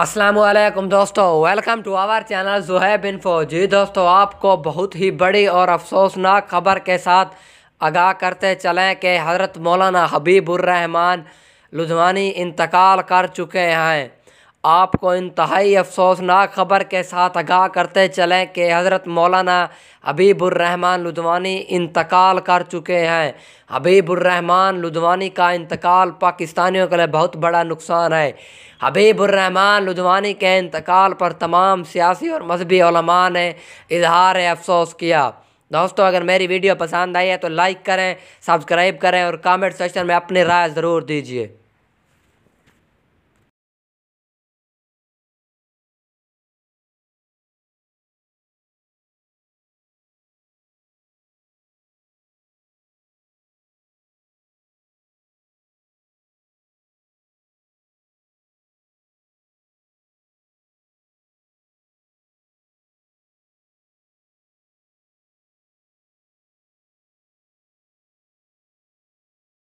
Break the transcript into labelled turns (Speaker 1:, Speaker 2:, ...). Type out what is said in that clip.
Speaker 1: असलम दोस्तों welcome to our channel Zuhaib info ji दोस्तों आपको बहुत ही बड़ी और अफसोसनाक खबर के साथ आगाह करते चलें कि हज़रत मौलाना हबीबुररहमान लुधवानी इंतकाल कर चुके हैं आपको इंतहाई अफसोसनाक ख़बर के साथ आगाह करते चलें कि हज़रत मौलाना हबीबुर्रहमान लुधवानी इंतकाल कर चुके हैं हबीबुर्रहमान लुधवानी का इंतकाल पाकिस्तानियों के लिए बहुत बड़ा नुकसान है हबीबुर्रहमान लुधवानी के इंतकाल पर तमाम सियासी और मजहबी ने इजहार अफसोस किया दोस्तों अगर मेरी वीडियो पसंद आई है तो लाइक करें सब्सक्राइब करें और कमेंट सेक्शन में अपनी राय ज़रूर दीजिए